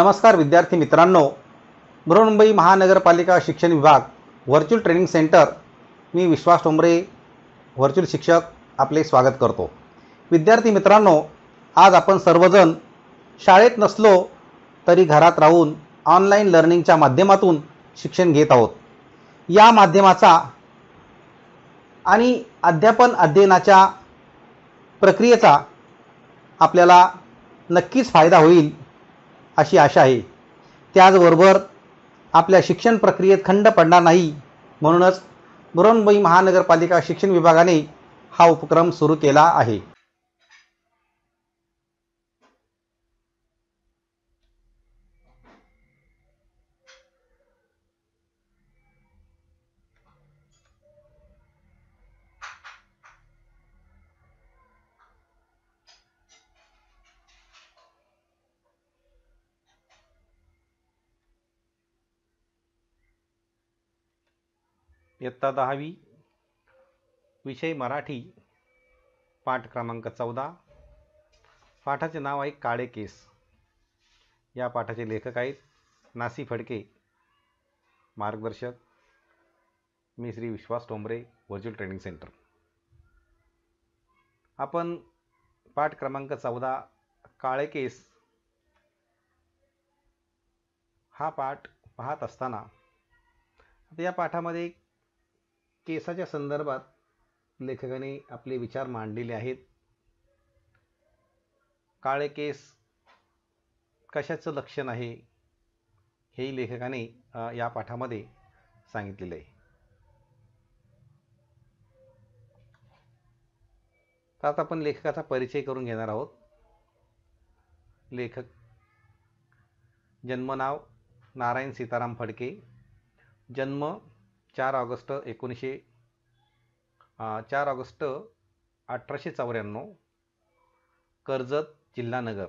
नमस्कार विद्यार्थी मित्रांनो बृहन्मुंबई महानगरपालिका शिक्षण विभाग व्हर्च्युअल ट्रेनिंग सेंटर मी विश्वास टोंबरे व्हर्च्युअल शिक्षक आपले स्वागत करतो विद्यार्थी मित्रांनो आज आपण सर्वजण शाळेत नसलो तरी घरात राहून ऑनलाईन लर्निंगच्या माध्यमातून शिक्षण घेत आहोत या माध्यमाचा आणि अध्यापन अध्ययनाच्या प्रक्रियेचा आपल्याला नक्कीच फायदा होईल अशी आशा आहे त्याचबरोबर आपल्या शिक्षण प्रक्रियेत खंड पडणार नाही म्हणूनच मुरंबई महानगरपालिका शिक्षण विभागाने हा उपक्रम सुरू केला आहे इयत्ता दहावी विषय मराठी पाठ क्रमांक चौदा पाठाचे नाव आहे काळे केस या पाठाचे लेखक आहेत नासी फडके मार्गदर्शक मी Shri Vishwas Tombre virtual training centre आपण पाठ क्रमांक चौदा काळे केस हा पाठ पाहत असताना या पाठामध्ये केसाच्या संदर्भात लेखकाने आपले विचार मांडलेले आहेत काळे केस कशाचं लक्षण आहे हेही लेखकाने या पाठामध्ये सांगितलेलं आहे तर आता आपण लेखकाचा परिचय करून घेणार आहोत लेखक जन्मनाव नारायण सीताराम फडके जन्म चार ऑगस्ट एकोणीसशे चार ऑगस्ट अठराशे चौऱ्याण्णव कर्जत जिल्हानगर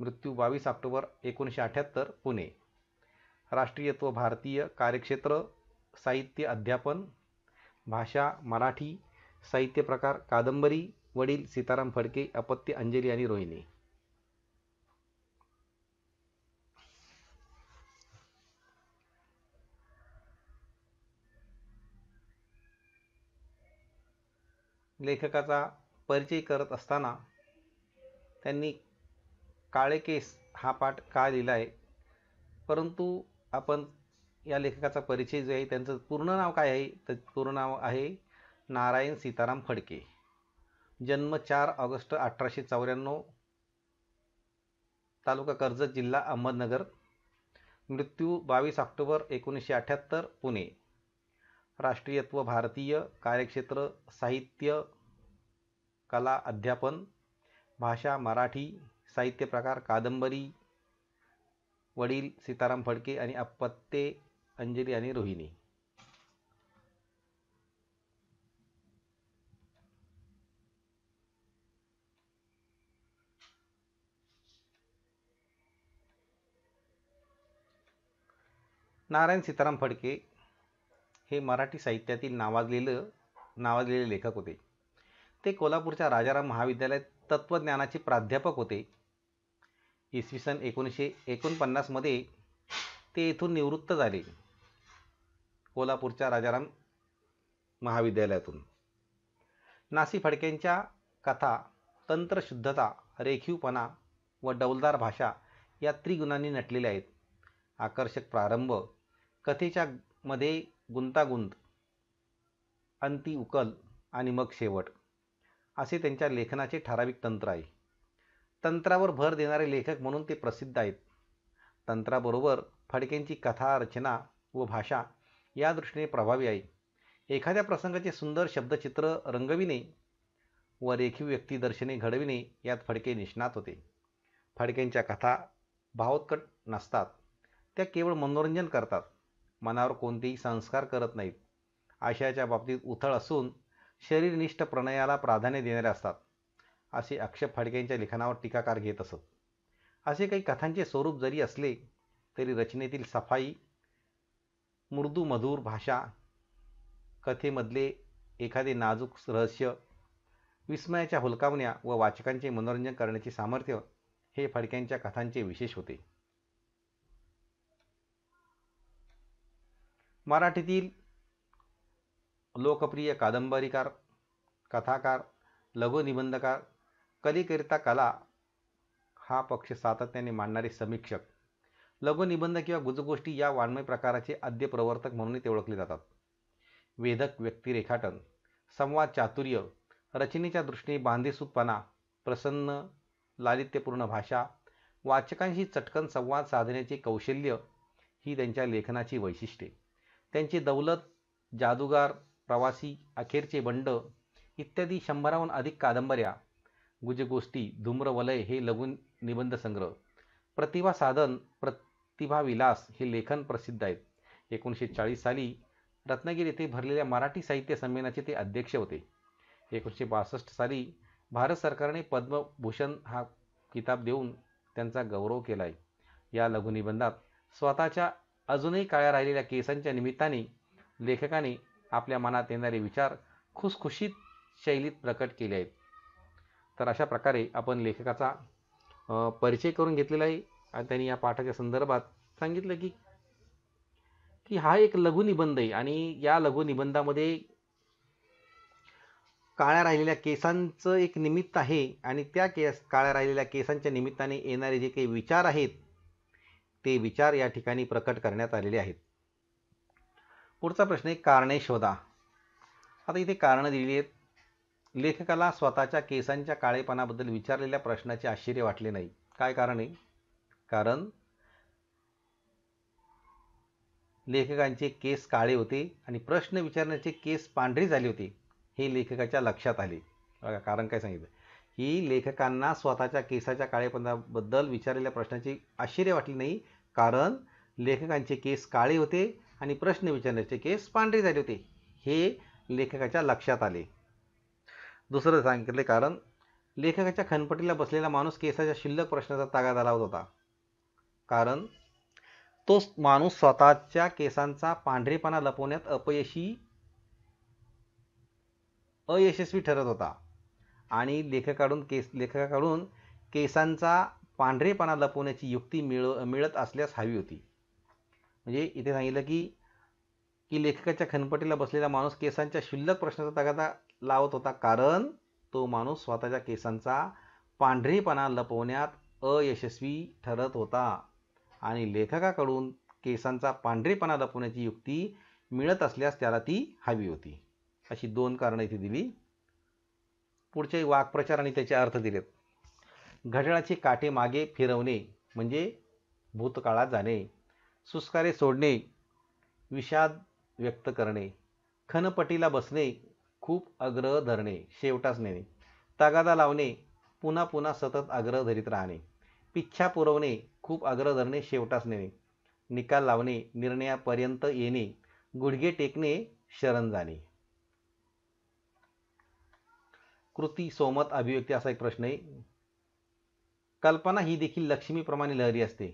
मृत्यू बावीस ऑक्टोबर एकोणीसशे अठ्याहत्तर पुणे राष्ट्रीयत्व भारतीय कार्यक्षेत्र साहित्य अध्यापन भाषा मराठी साहित्य प्रकार कादंबरी वडील सीताराम फडके अपत्य अंजली आणि रोहिणी लेखकाचा परिचय करत असताना त्यांनी काळे केस हा पाठ का लिहिला आहे परंतु आपण या लेखकाचा परिचय जो आहे त्यांचं पूर्ण नाव काय आहे तर पूर्ण नाव आहे नारायण सीताराम फडके जन्म चार ऑगस्ट अठराशे चौऱ्याण्णव तालुका कर्जत जिल्हा अहमदनगर मृत्यू बावीस ऑक्टोबर एकोणीसशे अठ्ठ्याहत्तर पुणे राष्ट्रीयत्व भारतीय कार्यक्षेत्र साहित्य कला अध्यापन भाषा मराठी साहित्य प्रकार कादंबरी वडील सीताराम फडके आणि अपत्ते, अंजली आणि रोहिणी नारायण सीताराम फडके हे मराठी साहित्यातील नावाजलेलं नावाजलेले लेखक होते ते कोल्हापूरच्या राजाराम महाविद्यालयात तत्त्वज्ञानाचे प्राध्यापक होते इसवी सन एकोणीसशे एकोणपन्नासमध्ये ते इथून निवृत्त झाले कोल्हापूरच्या राजाराम महाविद्यालयातून नासी फडकेंच्या कथा तंत्रशुद्धता रेखीवपणा व डौलदार भाषा या त्रिगुणांनी नटलेल्या आहेत आकर्षक प्रारंभ कथेच्या मध्ये गुंतागुंत अंती उकल आणि मग शेवट असे त्यांच्या लेखनाचे ठराविक तंत्र आहे तंत्रावर भर देणारे लेखक म्हणून ते प्रसिद्ध आहेत तंत्राबरोबर फडकेंची कथा रचना व भाषा या दृष्टीने प्रभावी आहे एखाद्या प्रसंगाचे सुंदर शब्दचित्र रंगविणे व रेखीव व्यक्तिदर्शने घडविणे यात फडके निष्णात होते फडक्यांच्या कथा भावोत्कट नसतात त्या केवळ मनोरंजन करतात मनावर कोणतेही संस्कार करत नाहीत आशयाच्या बाबतीत उथळ असून शरीरनिष्ठ प्रणयाला प्राधान्य देणारे असतात असे अक्षय फडक्यांच्या लिखाणावर टीकाकार घेत असत असे काही कथांचे स्वरूप जरी असले तरी रचनेतील सफाई मृदू मधुर भाषा कथेमधले एखादे नाजूक रहस्य विस्मयाच्या हुलकावण्या व वाचकांचे मनोरंजन करण्याचे सामर्थ्य हे फडक्यांच्या कथांचे विशेष होते मराठीतील लोकप्रिय कादंबरीकार कथाकार लघुनिबंधकार कलीकरिता कला हा पक्ष सातत्याने मांडणारे समीक्षक लघुनिबंध किंवा गुजगोष्टी या वाङ्मय प्रकाराचे आद्य प्रवर्तक म्हणूनही ते ओळखले जातात वेधक व्यक्तिरेखाटन संवाद चातुर्य रचनेच्या दृष्टीने बांधेसूतपणा प्रसन्न लालित्यपूर्ण भाषा वाचकांशी चटकन संवाद साधण्याचे कौशल्य ही त्यांच्या लेखनाची वैशिष्ट्ये त्यांची दौलत जादूगार प्रवासी अखेरचे बंड इत्यादी शंभराहून अधिक कादंबऱ्या गुजगोष्टी धूम्रवलय हे लघु संग्रह प्रतिभा साधन प्रतिभा विलास हे लेखन प्रसिद्ध आहेत एकोणीसशे चाळीस साली रत्नागिरी येथे भरलेल्या मराठी साहित्य संमेलनाचे ते अध्यक्ष होते एकोणीसशे बासष्ट साली भारत सरकारने पद्मभूषण हा किताब देऊन त्यांचा गौरव केला आहे या लघुनिबंधात स्वतःच्या अजूनही काळ्या राहिलेल्या केसांच्या निमित्ताने लेखकाने आपल्या मनात येणारे विचार खुसखुशीत शैलीत प्रकट केले आहेत तर अशा प्रकारे आपण लेखकाचा परिचय करून घेतलेला आहे आणि त्यांनी या पाठाच्या संदर्भात सांगितलं की की हा एक लघुनिबंध आहे आणि या लघुनिबंधामध्ये काळ्या राहिलेल्या केसांचं एक निमित्त आहे आणि त्या केस काळ्या राहिलेल्या केसांच्या निमित्ताने येणारे जे काही विचार आहेत ते विचार या ठिकाणी प्रकट करण्यात आलेले आहेत पुढचा प्रश्न आहे कारणे शोधा आता इथे कारणं दिली आहेत लेखकाला स्वतःच्या केसांच्या काळेपणाबद्दल विचारलेल्या प्रश्नाचे आश्चर्य वाटले नाही काय कारण आहे कारण लेखकांचे केस काळे होते आणि प्रश्न विचारण्याचे केस पांढरे झाले होते हे लेखकाच्या लक्षात आले बघा कारण काय सांगितलं ही लेखकांना स्वतःच्या केसाच्या काळेपणाबद्दल विचारलेल्या प्रश्नाची आश्चर्य वाटली नाही कारण लेखकांचे केस काळे होते आणि प्रश्न विचारण्याचे केस पांढरे झाले होते हे लेखकाच्या लक्षात आले दुसरं सांगितले कारण लेखकाच्या खनपटीला बसलेला माणूस केसाच्या शिल्लक प्रश्नाचा तागा लावत होता कारण तो माणूस स्वतःच्या केसांचा पांढरेपणा लपवण्यात अपयशी अयशस्वी ठरत होता आणि लेखकाकडून केस लेखकाकडून केसांचा पांढरेपणा लपवण्याची युक्ती मिळ मिळत असल्यास हवी होती म्हणजे इथे सांगितलं की की लेखकाच्या खनपटीला बसलेला माणूस केसांच्या शिल्लक प्रश्नाचा तगादा लावत होता कारण तो माणूस स्वतःच्या केसांचा पांढरेपणा लपवण्यात अयशस्वी ठरत होता आणि लेखकाकडून केसांचा पांढरेपणा लपवण्याची युक्ती मिळत असल्यास त्याला ती हवी होती अशी दोन कारणं इथे दिली पुढचे वाक्प्रचार आणि त्याचे अर्थ दिलेत घड्याळाची काठे मागे फिरवणे म्हणजे भूतकाळात जाणे सुस्कारे सोडणे विषाद व्यक्त करणे खनपटीला बसणे खूप आग्रह धरणे शेवटाच नेणे तगादा लावणे पुन्हा पुन्हा सतत आग्रह धरीत राहणे पिच्छा पुरवणे खूप आग्रह धरणे शेवटास नेणे निकाल लावणे निर्णयापर्यंत येणे गुडघे टेकणे शरण जाणे कृती सोमत अभिव्यक्ती असा एक प्रश्न आहे कल्पना ही देखील लक्ष्मीप्रमाणे लहरी असते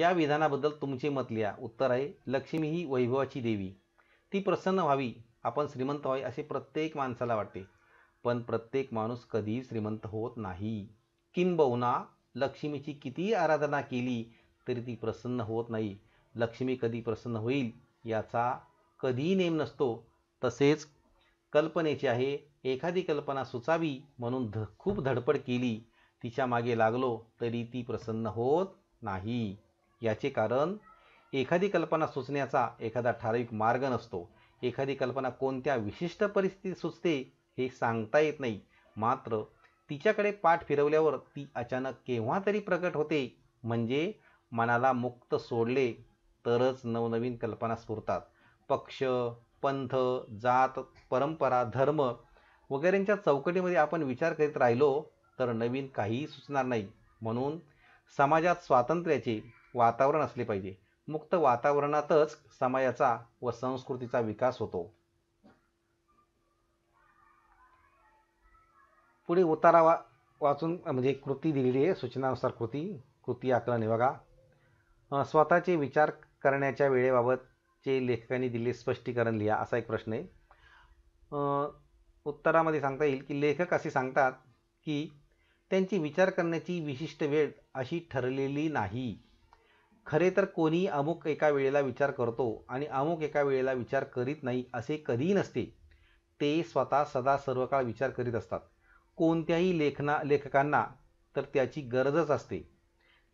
या विधानाबद्दल तुमचे मत लिहा उत्तर आहे लक्ष्मी ही वैभवाची देवी ती प्रसन्न व्हावी आपण श्रीमंत व्हावी असे प्रत्येक माणसाला वाटते पण प्रत्येक माणूस कधीही श्रीमंत होत नाही किंबहुना लक्ष्मीची कितीही आराधना केली तरी ती प्रसन्न होत नाही लक्ष्मी कधी प्रसन्न होईल याचा कधीही नेम नसतो तसेच कल्पनेची आहे एखादी कल्पना सुचावी म्हणून ध खूप धडपड केली तिच्या मागे लागलो तरी ती प्रसन्न होत नाही याचे कारण एखादी कल्पना सुचण्याचा एखादा ठराविक मार्ग नसतो एखादी कल्पना कोणत्या विशिष्ट परिस्थितीत सुचते हे सांगता येत नाही मात्र तिच्याकडे पाठ फिरवल्यावर ती अचानक केव्हा तरी प्रकट होते म्हणजे मनाला मुक्त सोडले तरच नवनवीन कल्पना स्फुरतात पक्ष पंथ जात परंपरा धर्म वगैरेंच्या चौकटीमध्ये आपण विचार करीत राहिलो तर नवीन काहीही सुचणार नाही म्हणून समाजात स्वातंत्र्याचे वातावरण असले पाहिजे मुक्त वातावरणातच समाजाचा व संस्कृतीचा विकास होतो पुढे उतारा वा वाचून म्हणजे कृती दिलेली आहे सूचनानुसार कृती कृती आकलन हे बघा स्वतःचे विचार करण्याच्या वेळेबाबत चे लेखकाने दिले स्पष्टीकरण लिहा असा एक प्रश्न आहे उत्तरामध्ये सांगता येईल की लेखक असे सांगतात की त्यांची विचार करण्याची विशिष्ट वेळ अशी ठरलेली नाही खरे तर कोणी अमुक एका वेळेला विचार करतो आणि अमुक एका वेळेला विचार करीत नाही असे कधीही नसते ते स्वतः सदा सर्वकाळ विचार करीत असतात कोणत्याही लेखना लेखकांना तर त्याची गरजच असते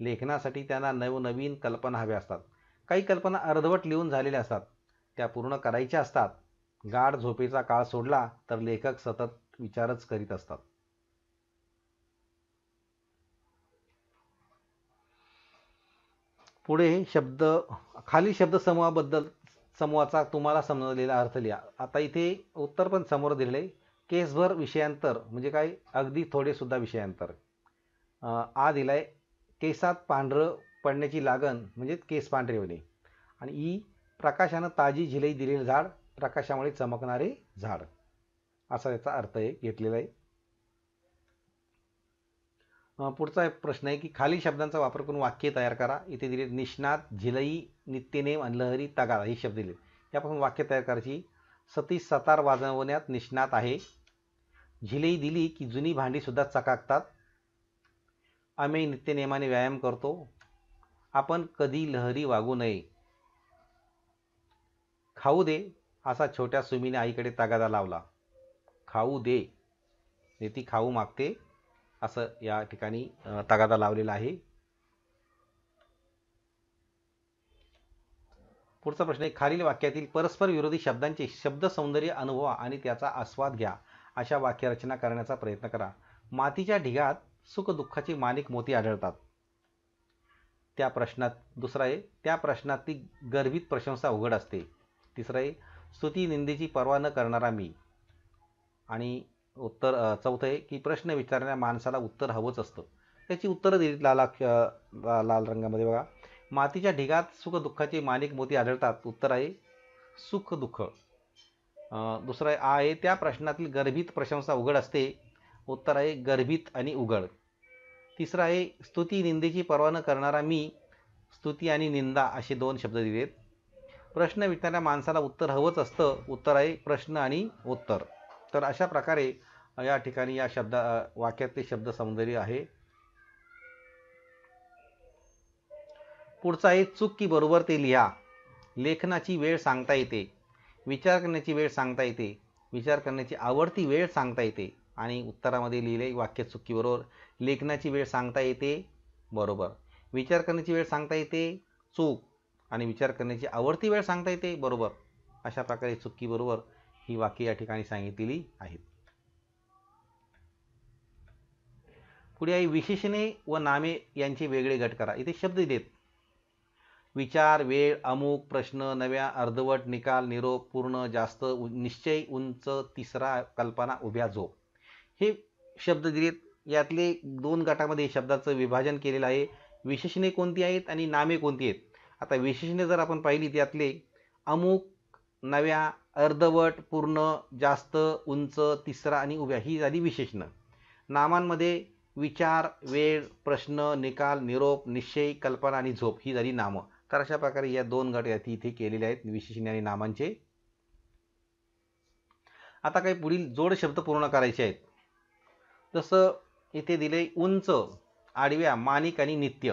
लेखनासाठी त्यांना नवनवीन कल्पना हव्या असतात काही कल्पना अर्धवट लिहून झालेल्या असतात त्या पूर्ण करायच्या असतात गाढ झोपेचा काळ सोडला तर लेखक सतत विचारच करीत असतात पुढे शब्द खाली शब्द समूहाबद्दल समूहाचा तुम्हाला समजलेला अर्थ लिहा आता इथे उत्तर पण समोर दिलेले केसभर विषयांतर म्हणजे काय अगदी थोडेसुद्धा विषयांतर आ दिलाय केसात पांढरं पडण्याची लागण म्हणजे केस पांढरे होणे आणि ई प्रकाशानं ताजी झिलई दिलेले झाड प्रकाशामुळे चमकणारे झाड असा याचा अर्थ आहे घेतलेला आहे पुढचा प्रश्न आहे की खालील शब्दांचा वापर करून वाक्य तयार करा इथे दिले निष्णात झिलई नित्यनेम आणि लहरी तगारा हे शब्द दिले यापासून वाक्य तयार करायची सती सतार वाजवण्यात निष्णात आहे झिलई दिली की जुनी भांडी सुद्धा चकाकतात आम्ही नित्यनेमाने व्यायाम करतो आपण कधी लहरी वागू नये खाऊ दे असा छोट्या सुमीने आईकडे तागादा लावला खाऊ दे ने ती खाऊ मागते असं या ठिकाणी तगादा लावलेला आहे पुढचा प्रश्न आहे खालील वाक्यातील परस्पर विरोधी शब्दांचे शब्द सौंदर्य अनुभवा आणि त्याचा आस्वाद घ्या अशा वाक्यरचना करण्याचा प्रयत्न करा मातीच्या ढिगात सुखदुःखाची मानिक मोती आढळतात त्या प्रश्नात दुसरा आहे त्या प्रश्नात ती गर्भित प्रशंसा उघड असते तिसरं आहे स्तुती निंदेची पर्वा न करणारा मी आणि उत्तर चौथं आहे की प्रश्न विचारणाऱ्या माणसाला उत्तर हवंच असतं त्याची उत्तरं दिली लाला लाल रंगामध्ये बघा मातीच्या ढिगात सुखदुःखाचे मानिक मोती आढळतात उत्तर आहे सुख दुःख दुसरं आहे त्या प्रश्नातील गर्भित प्रशंसा उघड असते उत्तर आहे गर्भित आणि उघड तिसरा आहे स्तुती निंदेची पर्वा न करणारा मी स्तुती आणि निंदा असे दोन शब्द दिलेत प्रश्न विकणाऱ्या माणसाला उत्तर हवंच असतं उत्तर आहे प्रश्न आणि उत्तर तर अशा प्रकारे या ठिकाणी या शब्द वाक्यातले शब्द सौंदर्य आहे पुढचा आहे चूक की बरोबर ते लिहा लेखनाची वेळ सांगता येते विचार करण्याची वेळ सांगता येते विचार करण्याची आवडती वेळ सांगता येते आणि उत्तरामध्ये लिहिले वाक्य चुकीबरोबर लेखनाची वेळ सांगता येते बरोबर विचार करण्याची वेळ सांगता येते चूक आणि विचार करण्याची आवडती वेळ सांगता येते बरोबर अशा प्रकारे चुकीबरोबर ही वाक्य या ठिकाणी सांगितलेली आहेत पुढे आई विशेषणे व नामे यांचे वेगळे गट करा इथे शब्द देत विचार वेळ अमुक प्रश्न नव्या अर्धवट निकाल निरोप पूर्ण जास्त निश्चय उंच तिसरा कल्पना उभ्या झोप हे शब्द दिलेत यातले दोन गटामध्ये शब्दाचं विभाजन केलेलं आहे विशेषणे कोणती आहेत आणि नामे कोणती आहेत आता विशेषणे जर आपण पाहिली त्यातले अमुक नव्या अर्धवट पूर्ण जास्त उंच तिसरा आणि उभ्या ही झाली विशेषणं नामांमध्ये विचार वेळ प्रश्न निकाल निरोप निश्चय कल्पना आणि झोप ही झाली नामं तर अशा प्रकारे या दोन गट यात इथे केलेले आहेत विशेषणे आणि नामांचे आता काही पुढील जोड शब्द पूर्ण करायचे आहेत तसं इथे दिले उंच आडव्या मानिक आणि नित्य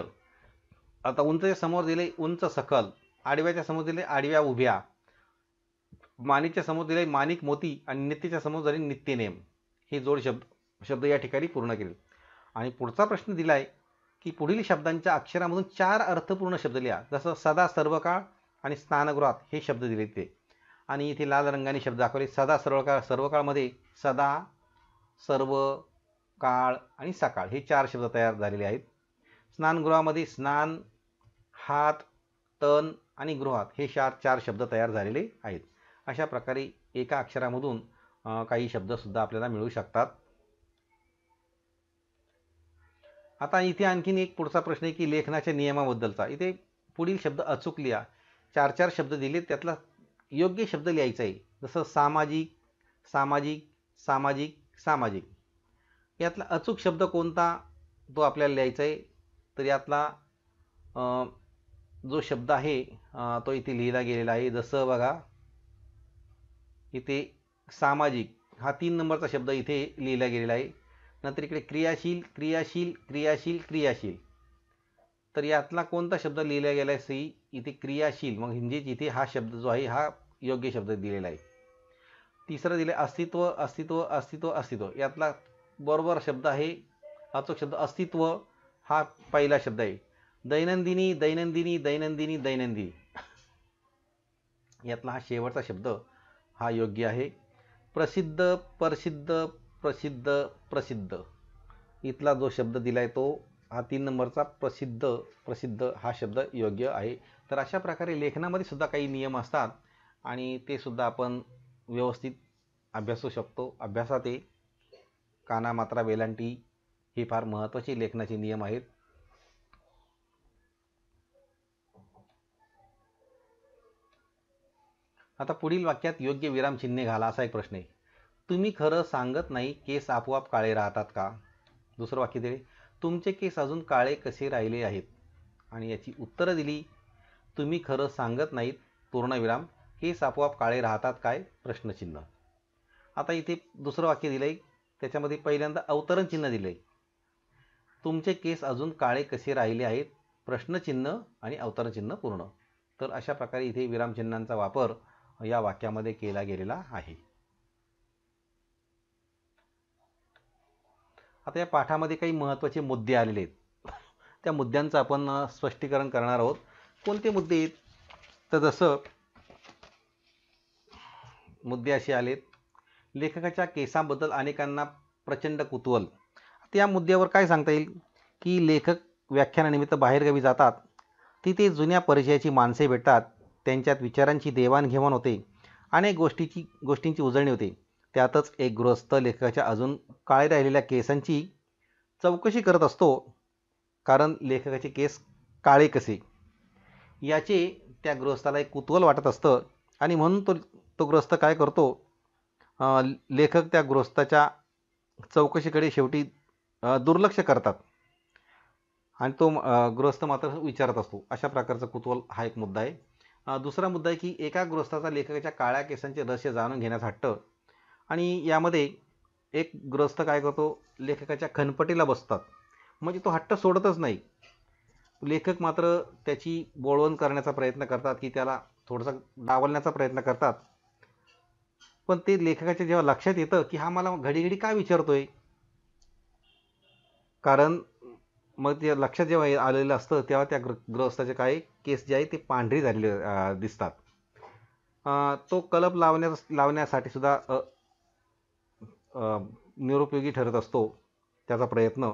आता उंचच्या समोर दिले उंच सकल आडव्याच्या समोर दिले आडव्या उभ्या मानिकच्या समोर दिले मानिक मोती आणि नित्यच्या समोर झाले नेम हे जोड शब्द शब्द या ठिकाणी पूर्ण केले आणि पुढचा प्रश्न दिला आहे की पुढील शब्दांच्या अक्षरामधून चार अर्थपूर्ण शब्द लिहा जसं सदा सर्वकाळ आणि स्नानगृहात हे शब्द दिले ते आणि इथे लाल रंगाने शब्द दाखवले सदा सर्वकाळ सर्वकाळमध्ये सदा सर्व काळ आणि सकाळ हे चार शब्द तयार झालेले आहेत स्नानगृहामध्ये स्नान हात तन आणि गृहात हे चार चार शब्द तयार झालेले आहेत अशा प्रकारे एका अक्षरामधून काही शब्दसुद्धा आपल्याला मिळू शकतात आता इथे आणखीन एक पुढचा प्रश्न आहे की लेखनाच्या नियमाबद्दलचा इथे पुढील शब्द अचूक लिहा चार चार शब्द दिले त्यातला योग्य शब्द लिहायचा आहे जसं सामाजिक सामाजिक सामाजिक सामाजिक यातला अचूक शब्द कोणता तो आपल्याला लिहायचा आहे तर यातला जो शब्द आहे तो इथे लिहिला गेलेला आहे जसं बघा इथे सामाजिक हा तीन नंबरचा शब्द इथे लिहिला गेलेला आहे नंतर इकडे क्रियाशील क्रियाशील क्रियाशील क्रियाशील तर यातला कोणता शब्द लिहिला गेला आहे सी इथे क्रियाशील मग म्हणजेच इथे हा शब्द जो आहे हा योग्य शब्द दिलेला आहे तिसरं दिलं अस्तित्व अस्तित्व अस्तित्व अस्तित्व यातला बरोबर शब्द आहे अचूक शब्द अस्तित्व हा पहिला शब्द आहे दैनंदिनी दैनंदिनी दैनंदिनी दैनंदिनी यातला हा शेवटचा शब्द हा योग्य आहे प्रसिद्ध प्रसिद्ध प्रसिद्ध प्रसिद्ध इथला जो शब्द दिला तो हा तीन नंबरचा प्रसिद्ध प्रसिद्ध हा शब्द योग्य आहे तर अशा प्रकारे लेखनामध्ये सुद्धा काही नियम असतात आणि ते सुद्धा आपण व्यवस्थित अभ्यासू शकतो अभ्यासात काना मात्रा वेलांटी ही फार महत्त्वाची लेखनाचे नियम आहेत आता पुढील वाक्यात योग्य विरामचिन्हे घाला असा एक प्रश्न आहे तुम्ही खरं सांगत नाही केस आपोआप काळे राहतात का दुसरं वाक्य दिले तुमचे केस अजून काळे कसे राहिले आहेत आणि याची उत्तरं दिली तुम्ही खरं सांगत नाहीत पूर्णविराम केस आपोआप काळे राहतात काय प्रश्नचिन्ह आता इथे दुसरं वाक्य दिलं आहे त्याच्यामध्ये पहिल्यांदा अवतरण चिन्ह दिलं तुमचे केस अजून काळे कसे राहिले आहेत प्रश्नचिन्ह आणि चिन्ह पूर्ण तर अशा प्रकारे इथे विरामचिन्हांचा वापर या वाक्यामध्ये केला गेलेला आहे आता या पाठामध्ये काही महत्त्वाचे मुद्दे आलेले आहेत त्या मुद्द्यांचं आपण स्पष्टीकरण करणार आहोत कोणते मुद्दे आहेत तर जसं मुद्दे असे आलेत लेखकाच्या केसांबद्दल अनेकांना प्रचंड कुतूहल त्या मुद्द्यावर काय सांगता येईल की लेखक व्याख्यानानिमित्त बाहेरगावी जातात तिथे जुन्या परिचयाची माणसे भेटतात त्यांच्यात विचारांची देवाणघेवाण होते अनेक गोष्टीची गोष्टींची उजळणी होते त्यातच एक गृहस्थ लेखकाच्या अजून काळे राहिलेल्या केसांची चौकशी करत असतो कारण लेखकाचे केस काळे कसे याचे त्या गृहस्थाला एक कुतूहल वाटत असतं आणि म्हणून तो तो गृहस्थ काय करतो लेखक त्या गृहस्थाच्या चौकशीकडे शेवटी दुर्लक्ष करतात आणि तो गृहस्थ मात्र विचारत असतो अशा प्रकारचा कुतूहल हा एक मुद्दा आहे दुसरा मुद्दा आहे की एका गृहस्थाचा लेखकाच्या काळ्या केसांचे रहस्य जाणून घेण्याचा हट्ट आणि यामध्ये एक गृहस्थ काय करतो लेखकाच्या खनपटीला बसतात म्हणजे तो हट्ट सोडतच नाही लेखक मात्र त्याची बोळवण करण्याचा प्रयत्न करतात की त्याला थोडासा डावलण्याचा प्रयत्न करतात पण ते लेखकाच्या जेव्हा लक्षात येतं की हा मला घडी घडी का विचारतोय कारण मग ते लक्षात जेव्हा आलेलं असतं तेव्हा त्या ग्र ग्रहस्थाचे काय केस जे आहे ते पांढरी झालेले दिसतात तो कलप लावण्या लावण्यासाठी सुद्धा निरुपयोगी ठरत असतो त्याचा प्रयत्न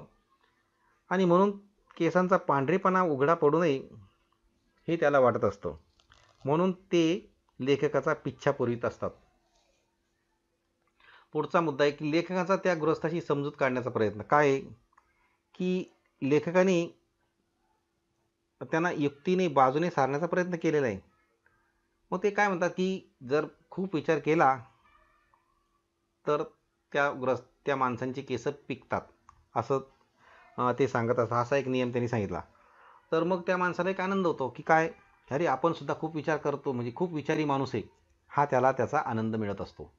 आणि म्हणून केसांचा पांढरेपणा उघडा पडू नये हे त्याला वाटत असतं म्हणून ते लेखकाचा पिच्छा पुरवीत असतात पुढचा मुद्दा आहे की लेखकाचा त्या गृहस्थाशी समजूत काढण्याचा प्रयत्न काय की लेखकाने त्यांना युक्तीने बाजूने सारण्याचा प्रयत्न केलेला आहे मग ते काय म्हणतात की जर खूप विचार केला तर त्या ग्रस्त त्या माणसांची केस पिकतात असं ते सांगत असतात असा एक नियम त्यांनी सांगितला तर मग त्या माणसाला एक आनंद होतो की काय अरे आपण सुद्धा खूप विचार करतो म्हणजे खूप विचारी माणूस आहे हा त्याला त्याचा आनंद मिळत असतो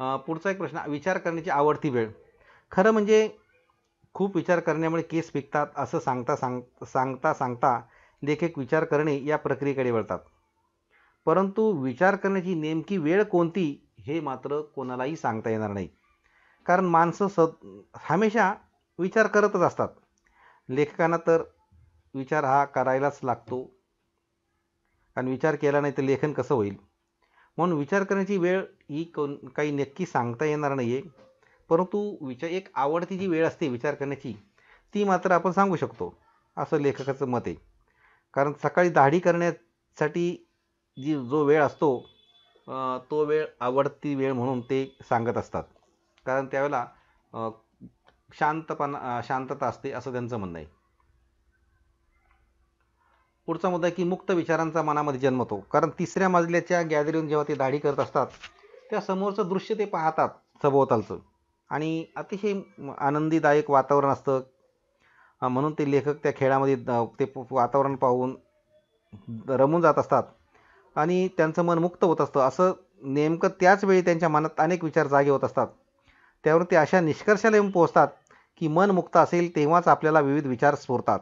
पुढचा एक प्रश्न विचार करण्याची आवडती वेळ खरं म्हणजे खूप विचार करण्यामुळे केस पिकतात असं सांगता सांग सांगता सांगता लेखक विचार करणे या प्रक्रियेकडे वळतात परंतु विचार करण्याची नेमकी वेळ कोणती हे मात्र कोणालाही सांगता येणार नाही कारण माणसं स हमेशा विचार करतच असतात लेखकांना तर विचार हा करायलाच लागतो कारण विचार केला नाही तर लेखन कसं होईल म्हणून विचार करण्याची वेळ ही कोण काही नक्की सांगता येणार नाही आहे परंतु विचार एक आवडती जी वेळ असते विचार करण्याची ती मात्र आपण सांगू शकतो असं लेखकाचं मत आहे कारण सकाळी दाढी करण्यासाठी जी जो वेळ असतो तो वेळ आवडती वेळ म्हणून ते सांगत असतात कारण त्यावेळेला शांतपणा शांतता असते असं त्यांचं म्हणणं आहे पुढचा मुद्दा की मुक्त विचारांचा मनामध्ये जन्मतो कारण तिसऱ्या मजल्याच्या गॅदरिंग जेव्हा ते दाढी करत असतात त्या समोरचं दृश्य ते पाहतात सभोवतालचं आणि अतिशय आनंदीदायक वातावरण असतं म्हणून ते लेखक त्या खेळामध्ये ते वातावरण पाहून रमून जात असतात आणि त्यांचं मन मुक्त होत असतं असं नेमकं त्याच वेळी त्यांच्या मनात अनेक विचार जागे होत असतात त्यावर ते अशा निष्कर्षाला येऊन पोहोचतात की मन मुक्त असेल तेव्हाच आपल्याला विविध विचार स्फुरतात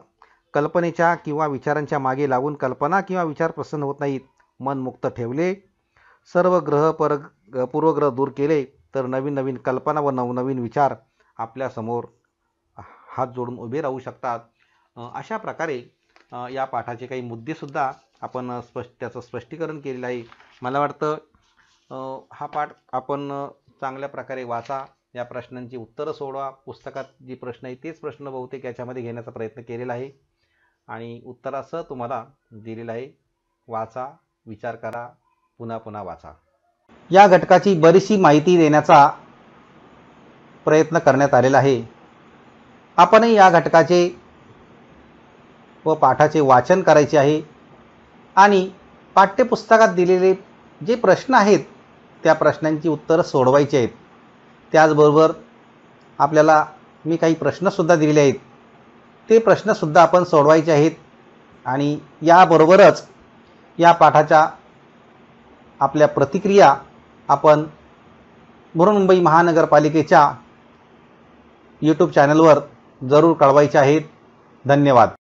कल्पनेच्या किंवा विचारांच्या मागे लागून कल्पना किंवा विचार प्रसन्न होत नाहीत मन मुक्त ठेवले सर्व ग्रह पर पूर्वग्रह दूर केले तर नवीन नवीन कल्पना व नवनवीन विचार आपल्यासमोर हात जोडून उभे राहू शकतात अशा प्रकारे या पाठाचे काही मुद्देसुद्धा आपण स्पष्ट त्याचं स्पष्टीकरण केलेलं आहे मला वाटतं हा पाठ आपण चांगल्या प्रकारे वाचा या प्रश्नांची उत्तरं सोडवा पुस्तकात जी प्रश्न आहे तेच प्रश्न बहुतेक याच्यामध्ये घेण्याचा प्रयत्न केलेला आहे आणि उत्तरासह तुम्हाला दिलेलं आहे वाचा विचार करा पुन्हा पुन्हा वाचा या घटकाची बरीचशी माहिती देण्याचा प्रयत्न करण्यात आलेला आहे आपणही या घटकाचे व पाठाचे वाचन करायचे आहे आणि पाठ्यपुस्तकात दिलेले जे प्रश्न आहेत त्या प्रश्नांची उत्तरं सोडवायची आहेत त्याचबरोबर आपल्याला मी काही प्रश्नसुद्धा दिलेले आहेत ते प्रश्नसुद्धा आपण सोडवायचे आहेत आणि याबरोबरच या पाठाच्या आपल्या प्रतिक्रिया आपण बृहन्मुंबई महानगरपालिकेच्या यूट्यूब चॅनलवर जरूर कळवायचे आहेत धन्यवाद